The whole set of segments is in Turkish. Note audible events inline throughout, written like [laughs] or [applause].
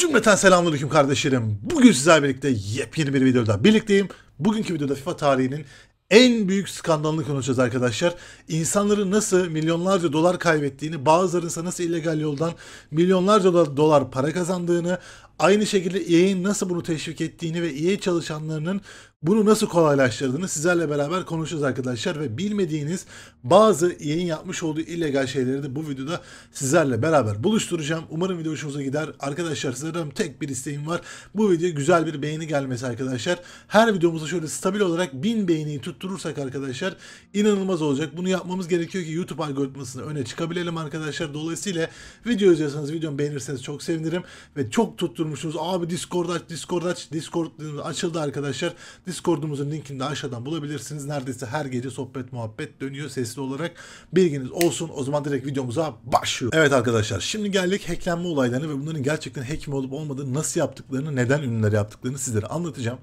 Cümleten selamünaleyküm kardeşlerim. Bugün sizlerle birlikte yepyeni bir videoda birlikteyim. Bugünkü videoda FIFA tarihinin en büyük skandalını konuşacağız arkadaşlar. İnsanların nasıl milyonlarca dolar kaybettiğini, bazılarının ise nasıl illegal yoldan milyonlarca dolar para kazandığını, Aynı şekilde EA'in nasıl bunu teşvik ettiğini ve EA çalışanlarının bunu nasıl kolaylaştırdığını sizlerle beraber konuşacağız arkadaşlar ve bilmediğiniz bazı EA'in yapmış olduğu illegal şeyleri de bu videoda sizlerle beraber buluşturacağım. Umarım video hoşunuza gider. Arkadaşlar sizlerden tek bir isteğim var. Bu videoya güzel bir beğeni gelmesi arkadaşlar. Her videomuza şöyle stabil olarak 1000 beğeniyi tutturursak arkadaşlar inanılmaz olacak. Bunu yapmamız gerekiyor ki YouTube algoritmasını öne çıkabilelim arkadaşlar. Dolayısıyla video izliyorsanız videomu beğenirseniz çok sevinirim ve çok tutturun sormuşsunuz. Abi Discord aç, Discord aç. Discord açıldı arkadaşlar. Discord'umuzun linkini de aşağıdan bulabilirsiniz. Neredeyse her gece sohbet muhabbet dönüyor sesli olarak. Bilginiz olsun. O zaman direkt videomuza başlıyor. Evet arkadaşlar şimdi geldik hacklenme olaylarına ve bunların gerçekten hack mi olup olmadığını nasıl yaptıklarını neden ünlüler yaptıklarını sizlere anlatacağım.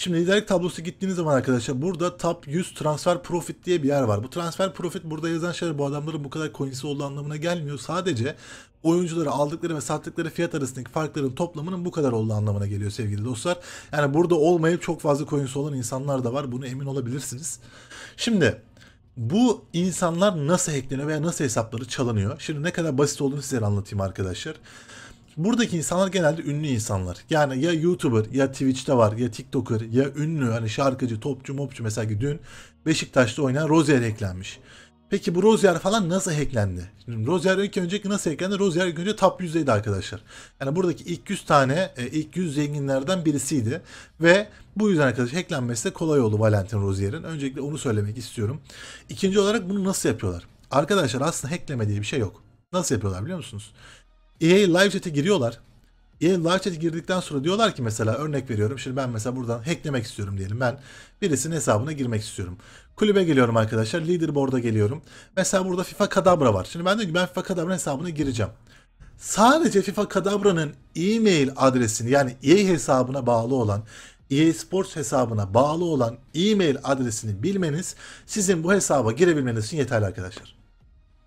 Şimdi liderlik tablosu gittiğiniz zaman arkadaşlar burada top 100 transfer profit diye bir yer var. Bu transfer profit burada yazan şeyler bu adamların bu kadar coin'si olduğu anlamına gelmiyor. Sadece oyuncuları aldıkları ve sattıkları fiyat arasındaki farkların toplamının bu kadar olduğu anlamına geliyor sevgili dostlar. Yani burada olmayıp çok fazla coin'si olan insanlar da var. Bunu emin olabilirsiniz. Şimdi bu insanlar nasıl hackleniyor veya nasıl hesapları çalınıyor? Şimdi ne kadar basit olduğunu size anlatayım arkadaşlar buradaki insanlar genelde ünlü insanlar. Yani ya YouTuber ya Twitch'te var ya TikToker ya ünlü hani şarkıcı, topçu, mopçu mesela ki dün Beşiktaş'ta oynayan Rozier eklenmiş. Peki bu Rozier falan nasıl hacklendi? Şimdi Rozier ilk önceki nasıl hacklendi? Rozier ilk önce top 100'deydi arkadaşlar. Yani buradaki ilk 100 tane, e, ilk 100 zenginlerden birisiydi. Ve bu yüzden arkadaşlar hacklenmesi de kolay oldu Valentin Rozier'in. Öncelikle onu söylemek istiyorum. İkinci olarak bunu nasıl yapıyorlar? Arkadaşlar aslında hackleme diye bir şey yok. Nasıl yapıyorlar biliyor musunuz? EA Live Chat'e giriyorlar. EA Live Chat'e girdikten sonra diyorlar ki mesela örnek veriyorum. Şimdi ben mesela buradan hacklemek istiyorum diyelim. Ben birisinin hesabına girmek istiyorum. Kulübe geliyorum arkadaşlar. Leaderboard'a geliyorum. Mesela burada FIFA Kadabra var. Şimdi ben diyorum ki ben FIFA Kadabra hesabına gireceğim. Sadece FIFA Kadabra'nın e-mail adresini yani EA hesabına bağlı olan EA Sports hesabına bağlı olan e-mail adresini bilmeniz sizin bu hesaba girebilmeniz için yeterli arkadaşlar.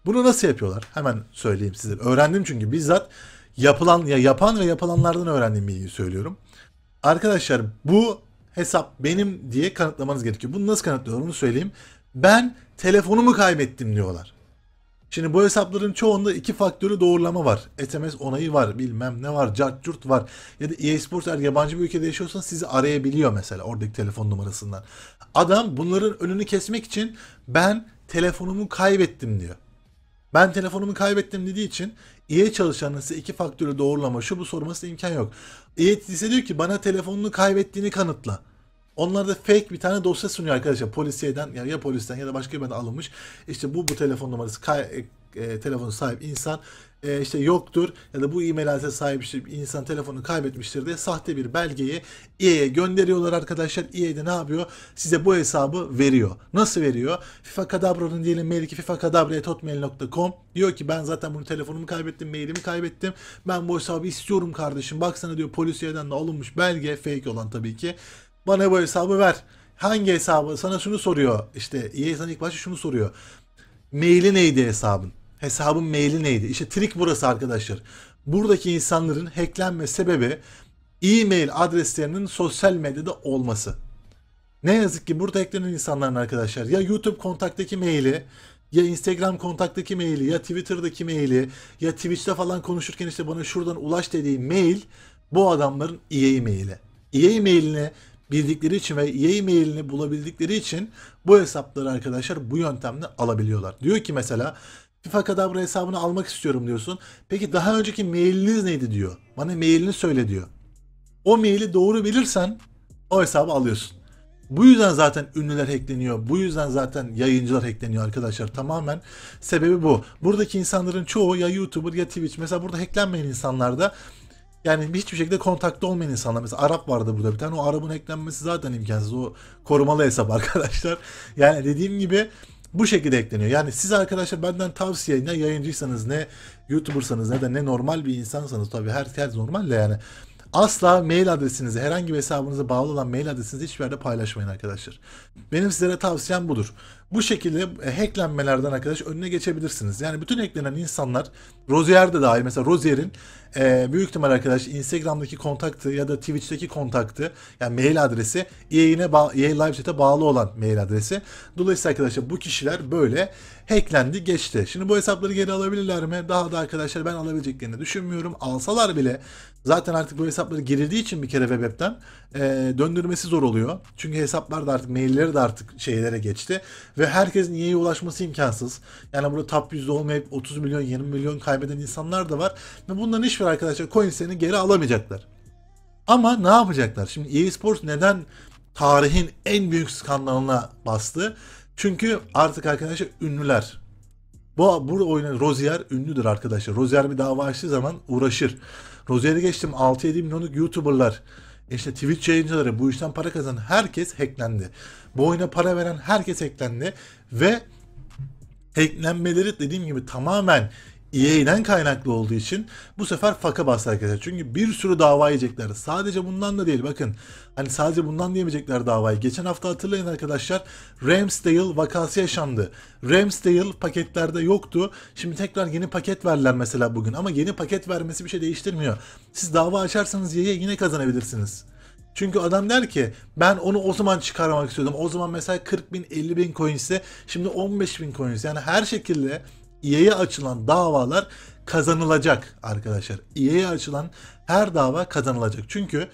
Bunu nasıl yapıyorlar? Hemen söyleyeyim size. Öğrendim çünkü bizzat yapılan ya yapan ve yapılanlardan öğrendiğim bilgiyi söylüyorum. Arkadaşlar bu hesap benim diye kanıtlamanız gerekiyor. Bunu nasıl kanıtlıyorlar onu söyleyeyim. Ben telefonumu kaybettim diyorlar. Şimdi bu hesapların çoğunda iki faktörü doğrulama var. SMS onayı var, bilmem ne var, cart var. Ya da e-sports eğer yabancı bir ülkede yaşıyorsan sizi arayabiliyor mesela oradaki telefon numarasından. Adam bunların önünü kesmek için ben telefonumu kaybettim diyor. Ben telefonumu kaybettim dediği için iyi çalışanın size iki faktörü doğrulama şu bu sorması imkan yok. İyi diyor ki bana telefonunu kaybettiğini kanıtla. Onlar da fake bir tane dosya sunuyor arkadaşlar polisiyeden ya, ya polisten ya da başka bir yerden alınmış. İşte bu bu telefon numarası kay, e, e, telefonu sahip insan e, işte yoktur ya da bu e-mail adrese sahip işte insan telefonu kaybetmiştir diye sahte bir belgeyi EA'ye gönderiyorlar arkadaşlar. EA de ne yapıyor? Size bu hesabı veriyor. Nasıl veriyor? FIFA Kadabra'nın diyelim maili ki fifakadabra.hotmail.com diyor ki ben zaten bunu telefonumu kaybettim, mailimi kaybettim. Ben bu hesabı istiyorum kardeşim. Baksana diyor polis yerden de alınmış belge fake olan tabii ki. Bana bu hesabı ver. Hangi hesabı? Sana şunu soruyor. İşte EA sana ilk başta şunu soruyor. Maili neydi hesabın? hesabın maili neydi? İşte trik burası arkadaşlar. Buradaki insanların hacklenme sebebi e-mail adreslerinin sosyal medyada olması. Ne yazık ki burada eklenen insanların arkadaşlar ya YouTube kontaktaki maili ya Instagram kontaktaki maili ya Twitter'daki maili ya Twitch'te falan konuşurken işte bana şuradan ulaş dediği mail bu adamların EA maili. EA mailini bildikleri için ve EA mailini bulabildikleri için bu hesapları arkadaşlar bu yöntemle alabiliyorlar. Diyor ki mesela FIFA Kadabra hesabını almak istiyorum diyorsun. Peki daha önceki mailiniz neydi diyor. Bana mailini söyle diyor. O maili doğru bilirsen o hesabı alıyorsun. Bu yüzden zaten ünlüler hackleniyor. Bu yüzden zaten yayıncılar hackleniyor arkadaşlar. Tamamen sebebi bu. Buradaki insanların çoğu ya YouTuber ya Twitch. Mesela burada hacklenmeyen insanlarda yani hiçbir şekilde kontakta olmayan insanlar. Mesela Arap vardı burada bir tane. O Arap'ın hacklenmesi zaten imkansız. O korumalı hesap [laughs] arkadaşlar. Yani dediğim gibi bu şekilde ekleniyor. Yani siz arkadaşlar benden tavsiye ne yayıncıysanız ne YouTuber'sanız ne de ne normal bir insansanız tabii herkes normalle yani Asla mail adresinizi, herhangi bir hesabınıza bağlı olan mail adresinizi hiçbir yerde paylaşmayın arkadaşlar. Benim sizlere tavsiyem budur. Bu şekilde e, hacklenmelerden arkadaş önüne geçebilirsiniz. Yani bütün eklenen insanlar, Rozier de dahil mesela Rozier'in e, büyük ihtimal arkadaş Instagram'daki kontaktı ya da Twitch'teki kontaktı yani mail adresi EA'ine EA e Live Chat'e bağlı olan mail adresi. Dolayısıyla arkadaşlar bu kişiler böyle hacklendi geçti. Şimdi bu hesapları geri alabilirler mi? Daha da arkadaşlar ben alabileceklerini düşünmüyorum. Alsalar bile zaten artık bu hesapları girildiği için bir kere web app'ten e, döndürmesi zor oluyor. Çünkü hesaplar da artık mailleri de artık şeylere geçti. Ve herkesin iyiye ulaşması imkansız. Yani burada top 100'de olmayıp 30 milyon 20 milyon kaybeden insanlar da var. Ve bunların hiçbir arkadaşlar seni geri alamayacaklar. Ama ne yapacaklar? Şimdi EA Sports neden tarihin en büyük skandalına bastı? Çünkü artık arkadaşlar ünlüler. Bu burada oynayan Rozier ünlüdür arkadaşlar. Rozier bir dava açtığı zaman uğraşır. Rozier'i geçtim 6-7 milyonluk YouTuber'lar, işte Twitch yayıncıları, bu işten para kazanan herkes hacklendi. Bu oyuna para veren herkes hacklendi ve hacklenmeleri dediğim gibi tamamen EA'den kaynaklı olduğu için bu sefer faka bastı arkadaşlar. Çünkü bir sürü dava yiyecekler. Sadece bundan da değil bakın. Hani sadece bundan diyemeyecekler davayı. Geçen hafta hatırlayın arkadaşlar Ramsdale vakası yaşandı. Ramsdale paketlerde yoktu. Şimdi tekrar yeni paket verdiler mesela bugün. Ama yeni paket vermesi bir şey değiştirmiyor. Siz dava açarsanız EA'ye yine kazanabilirsiniz. Çünkü adam der ki ben onu o zaman çıkarmak istiyordum. O zaman mesela 40 bin 50 bin coin ise şimdi 15 bin coin. Yani her şekilde İyeye açılan davalar kazanılacak arkadaşlar. İyeye açılan her dava kazanılacak. Çünkü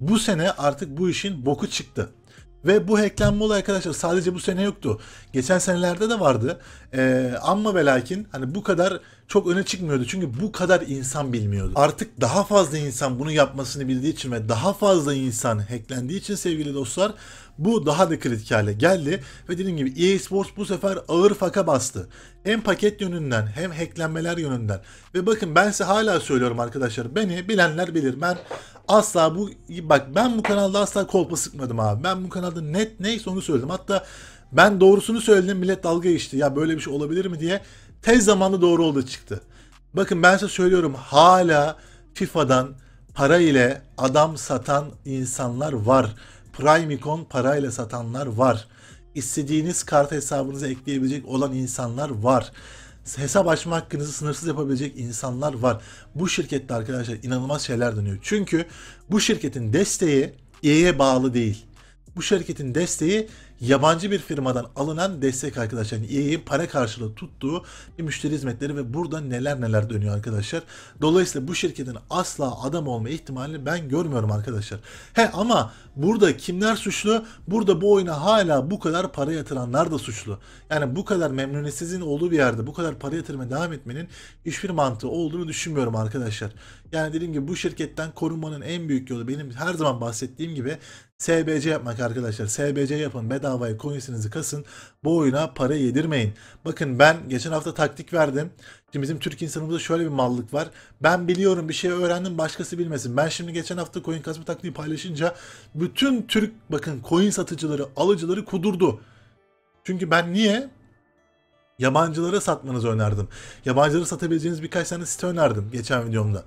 bu sene artık bu işin boku çıktı. Ve bu hacklenme olayı arkadaşlar sadece bu sene yoktu. Geçen senelerde de vardı. Ee, ama ve lakin hani bu kadar çok öne çıkmıyordu. Çünkü bu kadar insan bilmiyordu. Artık daha fazla insan bunu yapmasını bildiği için ve daha fazla insan hacklendiği için sevgili dostlar bu daha da kritik hale geldi ve dediğim gibi EA Sports bu sefer ağır faka bastı. Hem paket yönünden hem hacklenmeler yönünden. Ve bakın ben size hala söylüyorum arkadaşlar. Beni bilenler bilir. Ben asla bu bak ben bu kanalda asla kolpa sıkmadım abi. Ben bu kanalda net neyse onu söyledim. Hatta ben doğrusunu söyledim millet dalga geçti. Ya böyle bir şey olabilir mi diye tez zamanda doğru oldu çıktı. Bakın ben size söylüyorum hala FIFA'dan para ile adam satan insanlar var. Prime Icon ile satanlar var. İstediğiniz kart hesabınıza ekleyebilecek olan insanlar var. Hesap açma hakkınızı sınırsız yapabilecek insanlar var. Bu şirkette arkadaşlar inanılmaz şeyler dönüyor. Çünkü bu şirketin desteği EA'ye bağlı değil. Bu şirketin desteği yabancı bir firmadan alınan destek arkadaşlar. Yani EA'in para karşılığı tuttuğu bir müşteri hizmetleri ve burada neler neler dönüyor arkadaşlar. Dolayısıyla bu şirketin asla adam olma ihtimalini ben görmüyorum arkadaşlar. He ama burada kimler suçlu? Burada bu oyuna hala bu kadar para yatıranlar da suçlu. Yani bu kadar memnuniyetsizliğin olduğu bir yerde bu kadar para yatırma devam etmenin hiçbir mantığı olduğunu düşünmüyorum arkadaşlar. Yani dediğim gibi bu şirketten korunmanın en büyük yolu benim her zaman bahsettiğim gibi SBC yapmak arkadaşlar. SBC yapın. Bedavaya coinsinizi kasın. Bu oyuna para yedirmeyin. Bakın ben geçen hafta taktik verdim. Şimdi bizim Türk insanımızda şöyle bir mallık var. Ben biliyorum bir şey öğrendim başkası bilmesin. Ben şimdi geçen hafta coin kasma taktiği paylaşınca bütün Türk bakın coin satıcıları alıcıları kudurdu. Çünkü ben niye? Yabancılara satmanızı önerdim. Yabancılara satabileceğiniz birkaç tane site önerdim geçen videomda.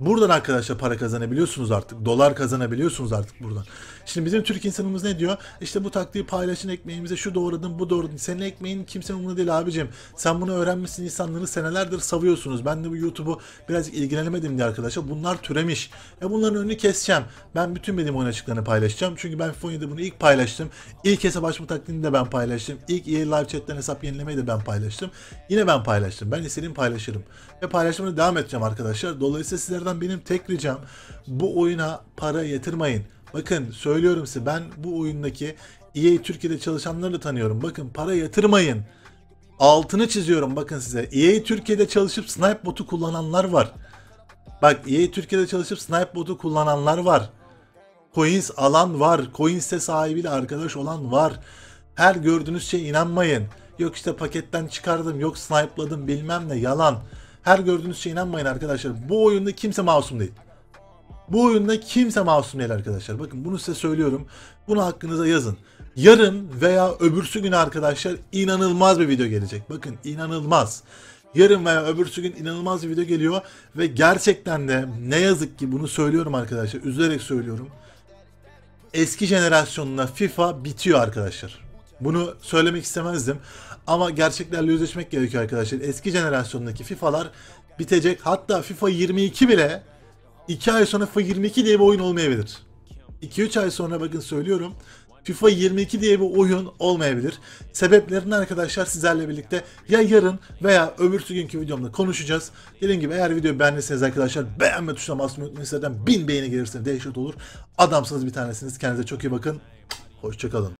Buradan arkadaşlar para kazanabiliyorsunuz artık. Dolar kazanabiliyorsunuz artık buradan. Şimdi bizim Türk insanımız ne diyor? İşte bu taktiği paylaşın ekmeğimize şu doğradın bu doğradın. Senin ekmeğin kimsenin umurunda değil abicim. Sen bunu öğrenmişsin insanları senelerdir savuyorsunuz. Ben de bu YouTube'u birazcık ilgilenemedim diye arkadaşlar. Bunlar türemiş. E bunların önünü keseceğim. Ben bütün benim oyun açıklarını paylaşacağım. Çünkü ben FIFA bunu ilk paylaştım. İlk hesap açma taktiğini de ben paylaştım. İlk EA Live Chat'ten hesap yenilemeyi de ben paylaştım. Yine ben paylaştım. Ben istediğimi paylaşırım. Ve paylaşmaya devam edeceğim arkadaşlar. Dolayısıyla sizler sizlerden benim tek ricam bu oyuna para yatırmayın. Bakın söylüyorum size ben bu oyundaki EA Türkiye'de çalışanları da tanıyorum. Bakın para yatırmayın. Altını çiziyorum bakın size. EA Türkiye'de çalışıp snipe botu kullananlar var. Bak EA Türkiye'de çalışıp snipe botu kullananlar var. Coins alan var. Coins'te sahibiyle arkadaş olan var. Her gördüğünüz şey inanmayın. Yok işte paketten çıkardım, yok snipe'ladım bilmem ne yalan. Her gördüğünüz şeye inanmayın arkadaşlar. Bu oyunda kimse masum değil. Bu oyunda kimse masum değil arkadaşlar. Bakın bunu size söylüyorum. Bunu hakkınıza yazın. Yarın veya öbürsü gün arkadaşlar inanılmaz bir video gelecek. Bakın inanılmaz. Yarın veya öbürsü gün inanılmaz bir video geliyor ve gerçekten de ne yazık ki bunu söylüyorum arkadaşlar. Üzülerek söylüyorum. Eski jenerasyonla FIFA bitiyor arkadaşlar. Bunu söylemek istemezdim. Ama gerçeklerle yüzleşmek gerekiyor arkadaşlar. Eski jenerasyondaki FIFA'lar bitecek. Hatta FIFA 22 bile 2 ay sonra FIFA 22 diye bir oyun olmayabilir. 2-3 ay sonra bakın söylüyorum. FIFA 22 diye bir oyun olmayabilir. Sebeplerini arkadaşlar sizlerle birlikte ya yarın veya öbürsü günkü videomda konuşacağız. Dediğim gibi eğer videoyu beğendiyseniz arkadaşlar beğenme tuşuna basmayı unutmayın. Sizlerden bin beğeni gelirse dehşet olur. Adamsınız bir tanesiniz. Kendinize çok iyi bakın. Hoşçakalın.